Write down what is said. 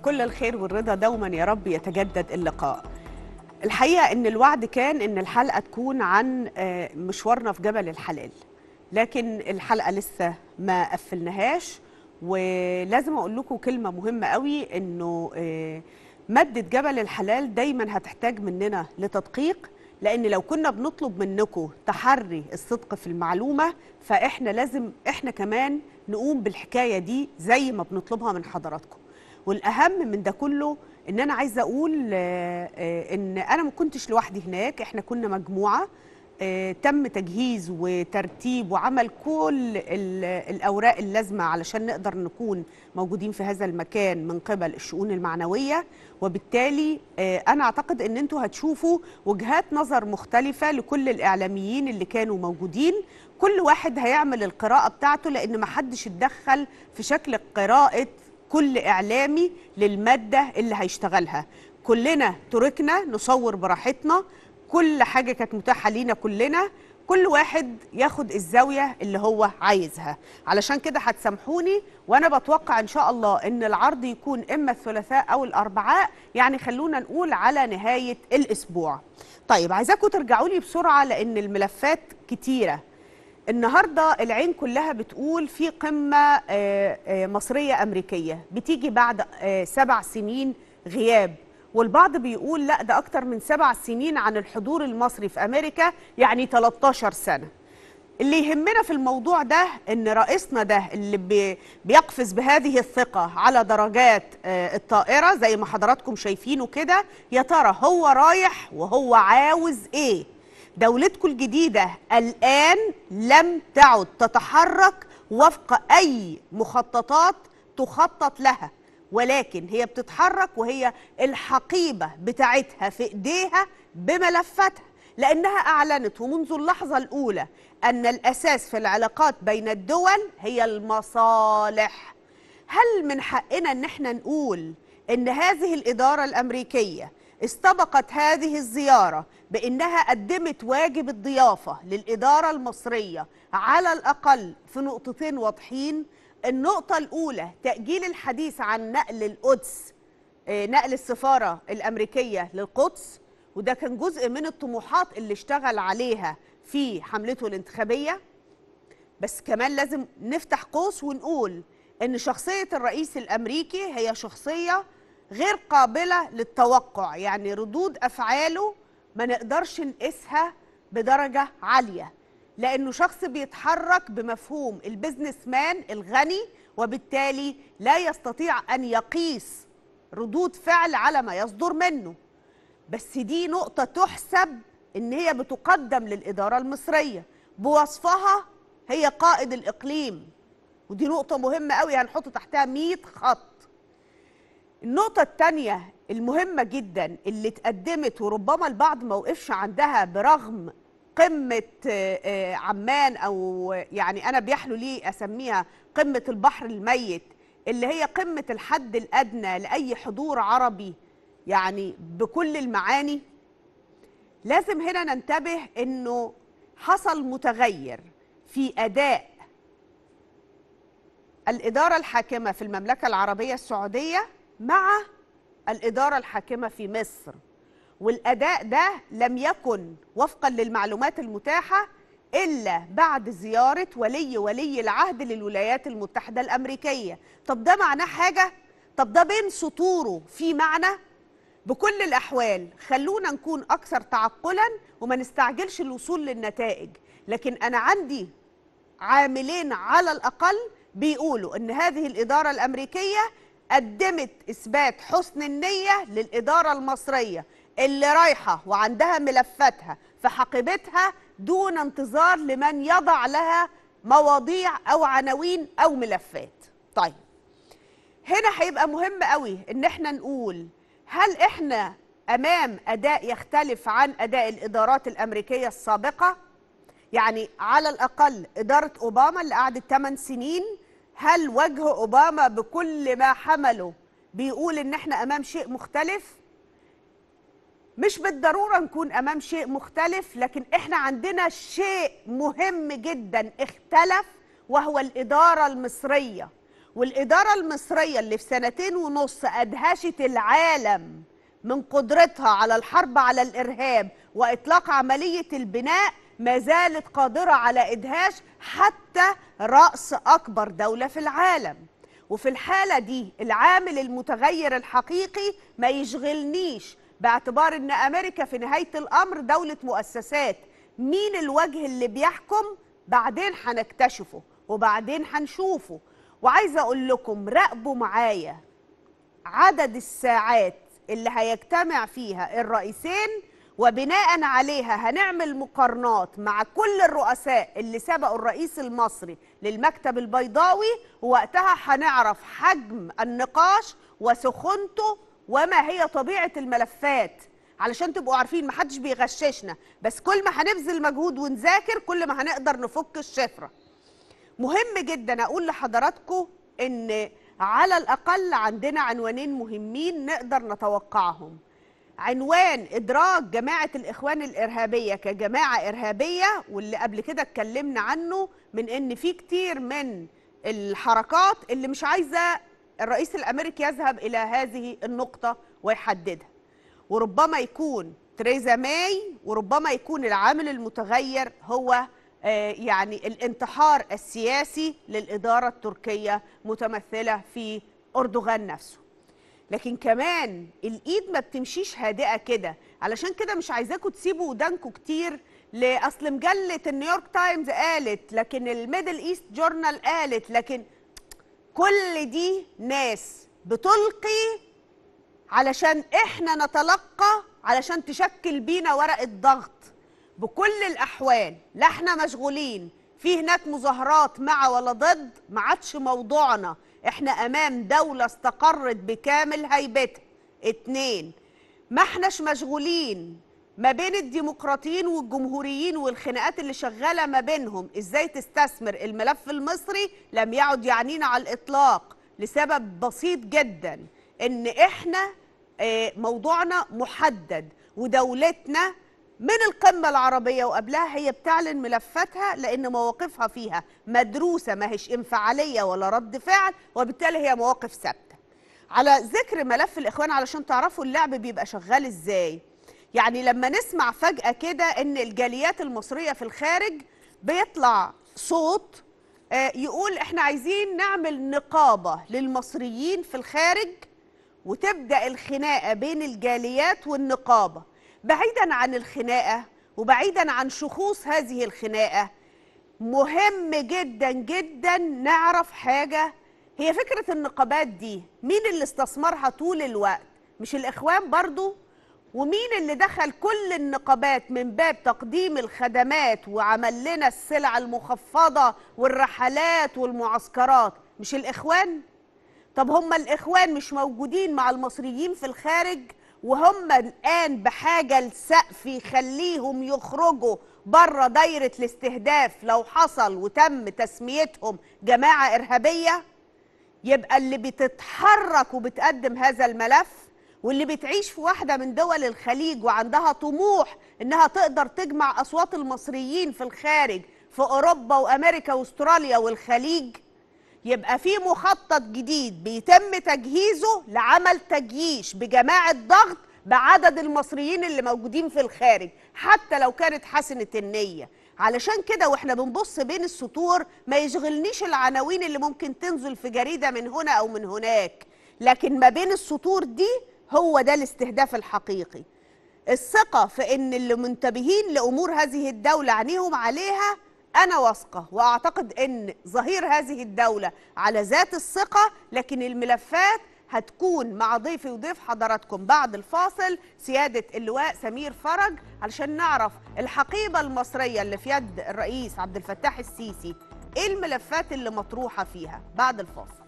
بكل الخير والرضا دوما يا رب يتجدد اللقاء الحقيقة أن الوعد كان أن الحلقة تكون عن آه، مشوارنا في جبل الحلال لكن الحلقة لسه ما قفلناهاش ولازم أقول لكم كلمة مهمة قوي أنه آه، مادة جبل الحلال دايما هتحتاج مننا لتدقيق لأن لو كنا بنطلب منكم تحري الصدق في المعلومة فإحنا لازم إحنا كمان نقوم بالحكاية دي زي ما بنطلبها من حضراتكم والاهم من ده كله ان انا عايزه اقول آه، آه، ان انا ما كنتش لوحدي هناك احنا كنا مجموعه آه، تم تجهيز وترتيب وعمل كل الاوراق اللازمه علشان نقدر نكون موجودين في هذا المكان من قبل الشؤون المعنويه وبالتالي انا اعتقد ان انتوا هتشوفوا وجهات نظر مختلفه لكل الاعلاميين اللي كانوا موجودين كل واحد هيعمل القراءه بتاعته لان ما حدش اتدخل في شكل قراءه كل إعلامي للمادة اللي هيشتغلها كلنا تركنا نصور براحتنا كل حاجة كانت متاحة لينا كلنا كل واحد ياخد الزاوية اللي هو عايزها علشان كده هتسامحوني وأنا بتوقع إن شاء الله إن العرض يكون إما الثلاثاء أو الأربعاء يعني خلونا نقول على نهاية الأسبوع طيب عايزاكم ترجعوا لي بسرعة لأن الملفات كتيرة النهارده العين كلها بتقول في قمه آه، آه، مصريه امريكيه بتيجي بعد آه، سبع سنين غياب والبعض بيقول لا ده اكتر من سبع سنين عن الحضور المصري في امريكا يعني 13 سنه اللي يهمنا في الموضوع ده ان رئيسنا ده اللي بيقفز بهذه الثقه على درجات الطائره زي ما حضراتكم شايفينه كده يا ترى هو رايح وهو عاوز ايه دولتكم الجديدة الآن لم تعد تتحرك وفق أي مخططات تخطط لها ولكن هي بتتحرك وهي الحقيبة بتاعتها في إيديها بملفاتها لأنها أعلنت ومنذ اللحظة الأولى أن الأساس في العلاقات بين الدول هي المصالح هل من حقنا أن احنا نقول أن هذه الإدارة الأمريكية استبقت هذه الزيارة بأنها قدمت واجب الضيافة للإدارة المصرية على الأقل في نقطتين واضحين النقطة الأولى تأجيل الحديث عن نقل القدس آه، نقل السفارة الأمريكية للقدس وده كان جزء من الطموحات اللي اشتغل عليها في حملته الانتخابية بس كمان لازم نفتح قوس ونقول إن شخصية الرئيس الأمريكي هي شخصية غير قابلة للتوقع يعني ردود أفعاله ما نقدرش نقيسها بدرجة عالية لأنه شخص بيتحرك بمفهوم البزنس مان الغني وبالتالي لا يستطيع أن يقيس ردود فعل على ما يصدر منه بس دي نقطة تحسب إن هي بتقدم للإدارة المصرية بوصفها هي قائد الإقليم ودي نقطة مهمة قوي هنحط تحتها 100 خط النقطة الثانية المهمة جدا اللي اتقدمت وربما البعض ما وقفش عندها برغم قمة آه، آه، عمان أو يعني أنا بيحلو لي أسميها قمة البحر الميت اللي هي قمة الحد الأدنى لأي حضور عربي يعني بكل المعاني لازم هنا ننتبه أنه حصل متغير في أداء الإدارة الحاكمة في المملكة العربية السعودية مع الإدارة الحاكمة في مصر والأداء ده لم يكن وفقا للمعلومات المتاحة إلا بعد زيارة ولي ولي العهد للولايات المتحدة الأمريكية طب ده معناه حاجة؟ طب ده بين سطوره في معنى؟ بكل الأحوال خلونا نكون أكثر تعقلا وما نستعجلش الوصول للنتائج لكن أنا عندي عاملين على الأقل بيقولوا ان هذه الاداره الامريكيه قدمت اثبات حسن النيه للاداره المصريه اللي رايحه وعندها ملفاتها في حقيبتها دون انتظار لمن يضع لها مواضيع او عناوين او ملفات طيب هنا هيبقى مهم قوي ان احنا نقول هل احنا امام اداء يختلف عن اداء الادارات الامريكيه السابقه يعني على الاقل اداره اوباما اللي قعدت 8 سنين هل وجه أوباما بكل ما حمله بيقول إن إحنا أمام شيء مختلف؟ مش بالضرورة نكون أمام شيء مختلف لكن إحنا عندنا شيء مهم جدا اختلف وهو الإدارة المصرية والإدارة المصرية اللي في سنتين ونص أدهشت العالم من قدرتها على الحرب على الإرهاب وإطلاق عملية البناء ما زالت قادرة على إدهاش حتى رأس أكبر دولة في العالم وفي الحالة دي العامل المتغير الحقيقي ما يشغلنيش باعتبار أن أمريكا في نهاية الأمر دولة مؤسسات مين الوجه اللي بيحكم بعدين هنكتشفه وبعدين هنشوفه وعايزة أقول لكم راقبوا معايا عدد الساعات اللي هيجتمع فيها الرئيسين وبناء عليها هنعمل مقارنات مع كل الرؤساء اللي سبقوا الرئيس المصري للمكتب البيضاوي ووقتها هنعرف حجم النقاش وسخونته وما هي طبيعة الملفات علشان تبقوا عارفين محدش بيغششنا بس كل ما هنبذل مجهود ونذاكر كل ما هنقدر نفك الشفرة مهم جدا أقول لحضراتكم أن على الأقل عندنا عنوانين مهمين نقدر نتوقعهم عنوان إدراك جماعة الإخوان الإرهابية كجماعة إرهابية واللي قبل كده اتكلمنا عنه من إن في كتير من الحركات اللي مش عايزة الرئيس الأمريكي يذهب إلى هذه النقطة ويحددها وربما يكون تريزا ماي وربما يكون العامل المتغير هو آه، يعني الانتحار السياسي للإدارة التركية متمثلة في أردوغان نفسه لكن كمان الايد ما بتمشيش هادئه كده علشان كده مش عايزاكوا تسيبوا ودانكوا كتير لاصل مجله النيويورك تايمز قالت لكن الميدل ايست جورنال قالت لكن كل دي ناس بتلقي علشان احنا نتلقى علشان تشكل بينا ورقه ضغط بكل الاحوال لا احنا مشغولين في هناك مظاهرات مع ولا ضد ما عادش موضوعنا احنا امام دوله استقرت بكامل هيبتها اتنين ما احناش مشغولين ما بين الديمقراطيين والجمهوريين والخناقات اللي شغاله ما بينهم ازاي تستثمر الملف المصري لم يعد يعنينا على الاطلاق لسبب بسيط جدا ان احنا آه، موضوعنا محدد ودولتنا من القمة العربية وقبلها هي بتعلن ملفاتها لأن مواقفها فيها مدروسة ما هيش انفعالية ولا رد فعل وبالتالي هي مواقف ثابتة على ذكر ملف الإخوان علشان تعرفوا اللعب بيبقى شغال إزاي يعني لما نسمع فجأة كده إن الجاليات المصرية في الخارج بيطلع صوت آه، يقول إحنا عايزين نعمل نقابة للمصريين في الخارج وتبدأ الخناقة بين الجاليات والنقابة بعيدا عن الخناقه وبعيدا عن شخوص هذه الخناقه مهم جدا جدا نعرف حاجه هي فكره النقابات دي مين اللي استثمرها طول الوقت مش الاخوان برضو ومين اللي دخل كل النقابات من باب تقديم الخدمات وعمل لنا السلع المخفضه والرحلات والمعسكرات مش الاخوان طب هم الاخوان مش موجودين مع المصريين في الخارج وهم الآن بحاجة لسقف يخليهم يخرجوا بره دايرة الاستهداف لو حصل وتم تسميتهم جماعة إرهابية يبقى اللي بتتحرك وبتقدم هذا الملف واللي بتعيش في واحدة من دول الخليج وعندها طموح إنها تقدر تجمع أصوات المصريين في الخارج في أوروبا وأمريكا وأستراليا والخليج يبقى في مخطط جديد بيتم تجهيزه لعمل تجييش بجماعة ضغط بعدد المصريين اللي موجودين في الخارج حتى لو كانت حسنة النية علشان كده واحنا بنبص بين السطور ما يشغلنيش العناوين اللي ممكن تنزل في جريدة من هنا أو من هناك لكن ما بين السطور دي هو ده الاستهداف الحقيقي الثقة في أن اللي منتبهين لأمور هذه الدولة عينيهم عليها أنا واثقة وأعتقد أن ظهير هذه الدولة على ذات الثقة لكن الملفات هتكون مع ضيفي وضيف حضراتكم بعد الفاصل سيادة اللواء سمير فرج علشان نعرف الحقيبة المصرية اللي في يد الرئيس عبد الفتاح السيسي إيه الملفات اللي مطروحة فيها بعد الفاصل